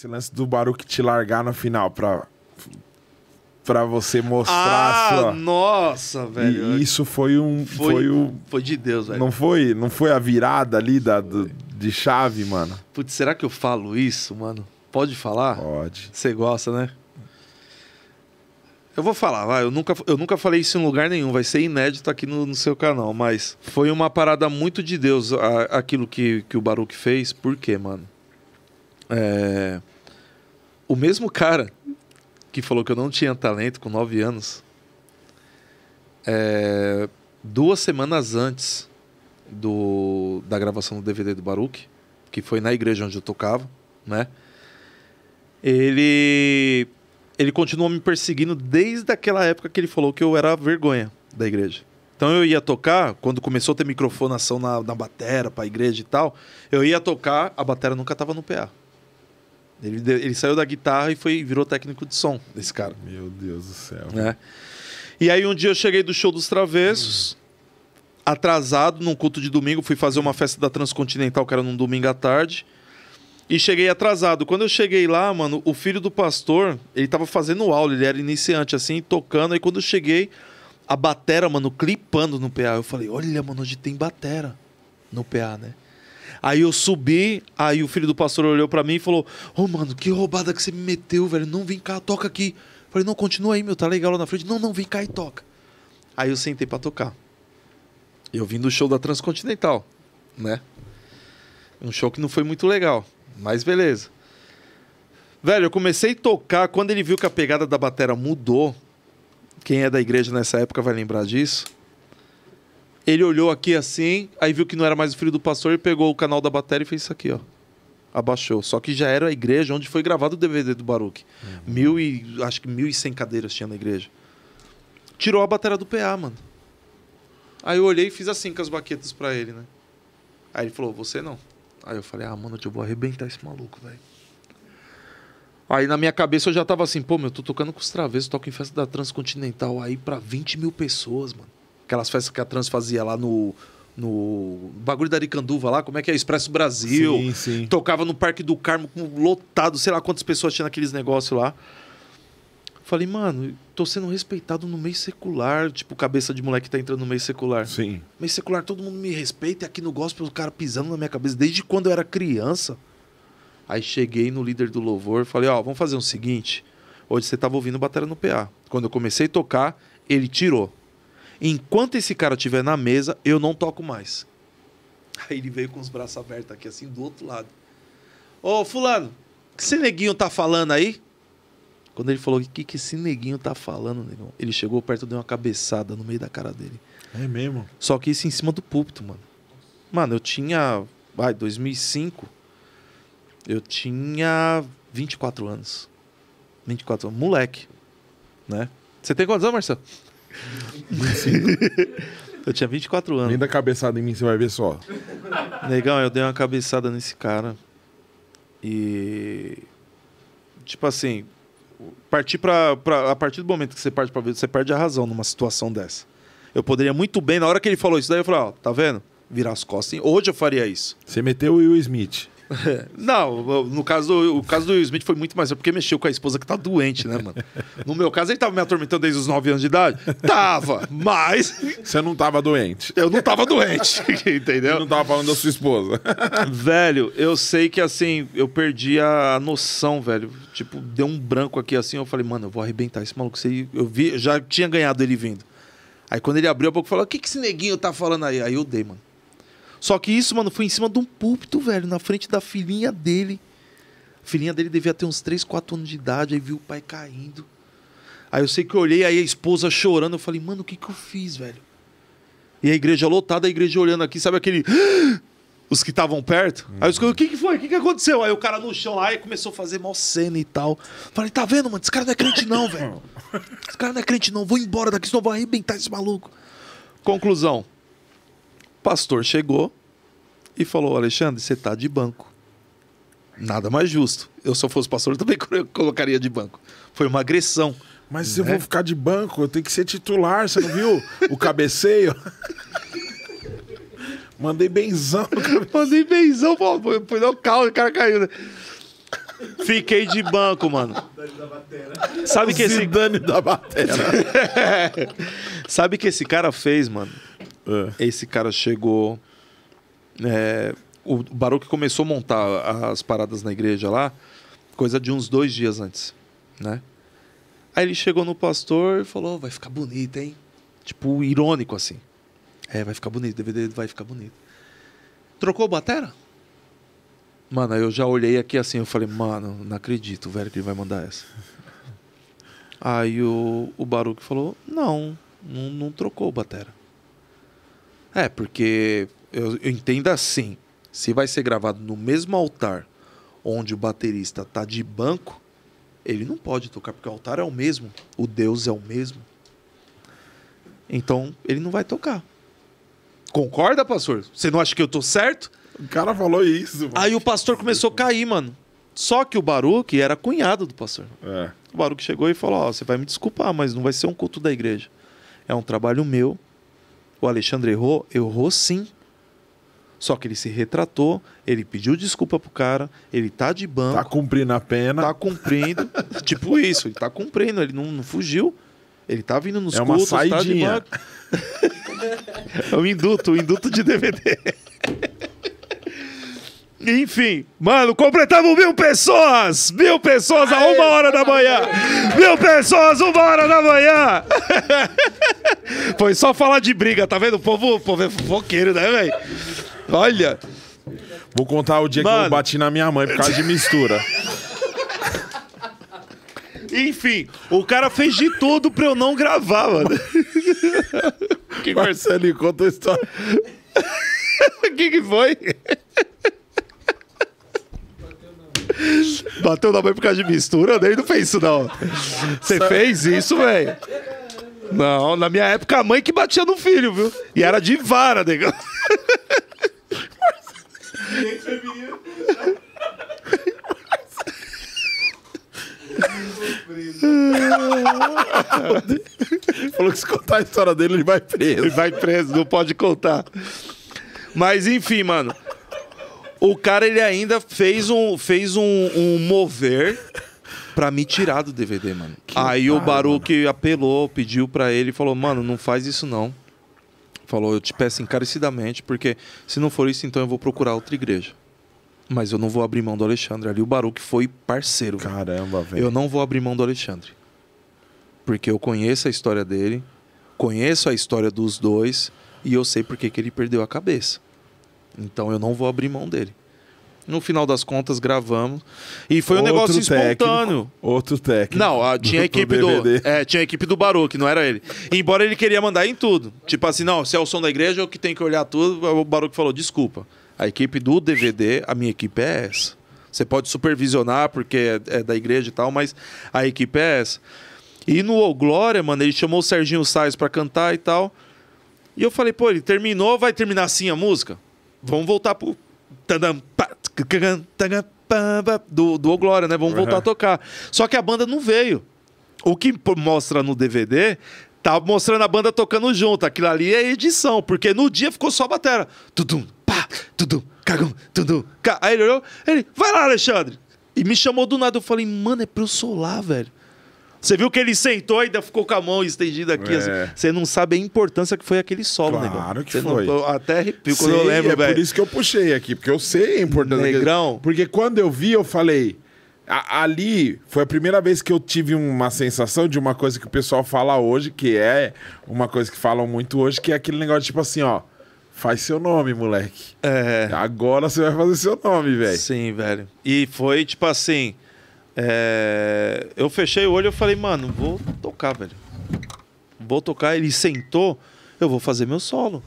Esse lance do Baruch te largar no final pra, pra você mostrar ah, sua... nossa, velho. E isso foi um... Foi, foi, o... foi de Deus, velho. Não foi, não foi a virada ali da, do, de chave, mano? Putz, será que eu falo isso, mano? Pode falar? Pode. Você gosta, né? Eu vou falar, vai. Eu nunca, eu nunca falei isso em lugar nenhum, vai ser inédito aqui no, no seu canal, mas foi uma parada muito de Deus a, aquilo que, que o Baruch fez. Por quê, mano? É o mesmo cara que falou que eu não tinha talento com 9 anos, é, duas semanas antes do, da gravação do DVD do Baruch, que foi na igreja onde eu tocava, né? Ele, ele continuou me perseguindo desde aquela época que ele falou que eu era vergonha da igreja. Então eu ia tocar, quando começou a ter microfonação na, na batera pra igreja e tal, eu ia tocar, a batera nunca tava no PA. Ele, ele saiu da guitarra e foi virou técnico de som desse cara. Meu Deus do céu. Né? E aí um dia eu cheguei do show dos Travessos, atrasado, num culto de domingo, fui fazer uma festa da Transcontinental, que era num domingo à tarde. E cheguei atrasado. Quando eu cheguei lá, mano, o filho do pastor, ele tava fazendo aula, ele era iniciante assim, tocando. Aí quando eu cheguei, a batera, mano, clipando no PA. Eu falei, olha, mano, onde tem batera no PA, né? Aí eu subi, aí o filho do pastor olhou para mim e falou: Ô, oh, mano, que roubada que você me meteu, velho. Não vem cá, toca aqui. Eu falei, não, continua aí, meu, tá legal lá na frente. Não, não, vem cá e toca. Aí eu sentei para tocar. Eu vim do show da Transcontinental, né? Um show que não foi muito legal, mas beleza. Velho, eu comecei a tocar quando ele viu que a pegada da batera mudou. Quem é da igreja nessa época vai lembrar disso ele olhou aqui assim, aí viu que não era mais o filho do pastor e pegou o canal da bateria e fez isso aqui, ó. Abaixou. Só que já era a igreja onde foi gravado o DVD do Baruch. Uhum. Mil e, acho que cem cadeiras tinha na igreja. Tirou a bateria do PA, mano. Aí eu olhei e fiz assim com as baquetas para ele, né? Aí ele falou, você não. Aí eu falei, ah, mano, eu vou arrebentar esse maluco, velho. Aí na minha cabeça eu já tava assim, pô, meu, eu tô tocando com os travessos, toco em festa da Transcontinental aí pra 20 mil pessoas, mano aquelas festas que a Trans fazia lá no, no bagulho da Aricanduva lá, como é que é? Expresso Brasil. Sim, sim. Tocava no Parque do Carmo lotado, sei lá quantas pessoas tinham naqueles negócios lá. Falei, mano, tô sendo respeitado no meio secular. Tipo, cabeça de moleque tá entrando no meio secular. Sim. Meio secular, todo mundo me respeita. E aqui no gospel, o cara pisando na minha cabeça desde quando eu era criança. Aí cheguei no líder do louvor, falei, ó, oh, vamos fazer o um seguinte. Hoje você tava ouvindo batalha no PA. Quando eu comecei a tocar, ele tirou. Enquanto esse cara estiver na mesa, eu não toco mais. Aí ele veio com os braços abertos aqui, assim, do outro lado. Ô, fulano, o que esse neguinho tá falando aí? Quando ele falou, o que, que esse neguinho tá falando, negão? Ele chegou perto, deu uma cabeçada no meio da cara dele. É mesmo? Só que isso em cima do púlpito, mano. Mano, eu tinha... Vai, 2005. Eu tinha 24 anos. 24 anos. Moleque. Né? Você tem quantos anos, Marcelo? Eu tinha 24 anos. Nem da cabeçada em mim, você vai ver só. Negão, eu dei uma cabeçada nesse cara. E. Tipo assim. Partir pra, pra, a partir do momento que você parte pra vida, você perde a razão numa situação dessa. Eu poderia muito bem, na hora que ele falou isso, daí eu falei, ó, tá vendo? Virar as costas. Hoje eu faria isso. Você meteu o Will Smith. Não, no caso, o caso do Will Smith foi muito mais é porque mexeu com a esposa que tá doente, né, mano? No meu caso, ele tava me atormentando desde os 9 anos de idade? Tava, mas. Você não tava doente. Eu não tava doente, entendeu? não tava falando da sua esposa. Velho, eu sei que assim, eu perdi a noção, velho. Tipo, deu um branco aqui assim, eu falei, mano, eu vou arrebentar esse maluco. Eu vi, já tinha ganhado ele vindo. Aí quando ele abriu a boca, falou: o que, que esse neguinho tá falando aí? Aí eu dei, mano. Só que isso, mano, foi em cima de um púlpito, velho, na frente da filhinha dele. A filhinha dele devia ter uns 3, 4 anos de idade, aí viu o pai caindo. Aí eu sei que eu olhei, aí a esposa chorando, eu falei, mano, o que que eu fiz, velho? E a igreja lotada, a igreja olhando aqui, sabe aquele... Os que estavam perto. Uhum. Aí eu escutei, o que, que foi? O que, que aconteceu? Aí o cara no chão lá, aí começou a fazer mó cena e tal. Falei, tá vendo, mano? Esse cara não é crente não, velho. Esse cara não é crente não. Vou embora daqui, senão eu vou arrebentar esse maluco. Conclusão pastor chegou e falou: Alexandre, você está de banco. Nada mais justo. Eu, se eu fosse pastor, eu também colocaria de banco. Foi uma agressão. Mas né? eu vou ficar de banco, eu tenho que ser titular, você não viu o cabeceio? Mandei benzão. Mandei benzão, pô, foi o carro, o cara caiu. Né? Fiquei de banco, mano. Sabe que esse Zidane da bateria? Sabe que esse cara fez, mano? É. Esse cara chegou. É, o Baruch começou a montar as paradas na igreja lá, coisa de uns dois dias antes, né? Aí ele chegou no pastor e falou: vai ficar bonito, hein? Tipo, irônico assim. É, vai ficar bonito, DVD vai ficar bonito. Trocou o Batera? Mano, eu já olhei aqui assim, eu falei, mano, não acredito, velho, que ele vai mandar essa. Aí o, o Baruque falou, não, não, não trocou o Batera. É, porque eu, eu entendo assim. Se vai ser gravado no mesmo altar onde o baterista tá de banco, ele não pode tocar, porque o altar é o mesmo, o Deus é o mesmo. Então, ele não vai tocar. Concorda, pastor? Você não acha que eu tô certo? O cara falou isso. Mano. Aí o pastor começou a cair, mano. Só que o Baruque era cunhado do pastor. É. O Baruque chegou e falou: Ó, oh, você vai me desculpar, mas não vai ser um culto da igreja. É um trabalho meu o Alexandre errou? Errou sim. Só que ele se retratou, ele pediu desculpa pro cara, ele tá de banco. Tá cumprindo a pena. Tá cumprindo. tipo isso, ele tá cumprindo, ele não, não fugiu. Ele tá vindo nos é cultos, uma saidinha. tá de banco. é um induto, um induto de DVD. Enfim, mano, completamos mil pessoas! Mil pessoas a uma hora da manhã! Mil pessoas, uma hora da manhã! Foi só falar de briga, tá vendo? O povo, o povo é fofoqueiro, né, velho? Olha. Vou contar o dia mano. que eu bati na minha mãe por causa de mistura. Enfim, o cara fez de tudo pra eu não gravar, mano. que Marcelinho, conta a história. O que, que foi? Bateu na mãe por causa de mistura, nem não fez isso, não. Você fez isso, velho? Não, na minha época a mãe que batia no filho, viu? E era de vara, negão. Falou que se contar a história dele, ele vai preso. Ele vai preso, não pode contar. Mas enfim, mano. O cara, ele ainda fez um, fez um, um mover pra me tirar do DVD, mano. Que Aí cara, o Baruque mano. apelou, pediu pra ele, falou, mano, não faz isso não. Falou, eu te peço encarecidamente, porque se não for isso, então eu vou procurar outra igreja. Mas eu não vou abrir mão do Alexandre. Ali o Baruque foi parceiro. Caramba, velho. Eu não vou abrir mão do Alexandre. Porque eu conheço a história dele, conheço a história dos dois, e eu sei porque que ele perdeu a cabeça. Então eu não vou abrir mão dele. No final das contas, gravamos. E foi outro um negócio técnico, espontâneo. Outro técnico. Não, tinha a equipe do. é, tinha a equipe do Barô, que não era ele. Embora ele queria mandar em tudo. Tipo assim, não, se é o som da igreja, eu é que tenho que olhar tudo. O Barô que falou, desculpa. A equipe do DVD, a minha equipe é essa. Você pode supervisionar, porque é, é da igreja e tal, mas a equipe é essa. E no O Glória, mano, ele chamou o Serginho Sainz para cantar e tal. E eu falei, pô, ele terminou, vai terminar assim a música? Vamos voltar pro. Do, do O Glória, né? Vamos voltar uhum. a tocar. Só que a banda não veio. O que mostra no DVD tá mostrando a banda tocando junto. Aquilo ali é edição, porque no dia ficou só a batera. Tudum, pá, tudum, cagum, tudum, Aí ele olhou, ele, vai lá, Alexandre. E me chamou do nada. Eu falei, mano, é pro eu solar, velho. Você viu que ele sentou e ainda ficou com a mão estendida aqui. É. Assim. Você não sabe a importância que foi aquele solo, claro negão. Claro que Você foi. Não, até arrepio quando eu lembro, é velho. É por isso que eu puxei aqui, porque eu sei a importância. Negrão. Que... Porque quando eu vi, eu falei... A, ali foi a primeira vez que eu tive uma sensação de uma coisa que o pessoal fala hoje, que é uma coisa que falam muito hoje, que é aquele negócio tipo assim, ó... Faz seu nome, moleque. É. Agora você vai fazer seu nome, velho. Sim, velho. E foi tipo assim... É... Eu fechei o olho e falei, mano, vou tocar, velho. Vou tocar. Ele sentou, eu vou fazer meu solo.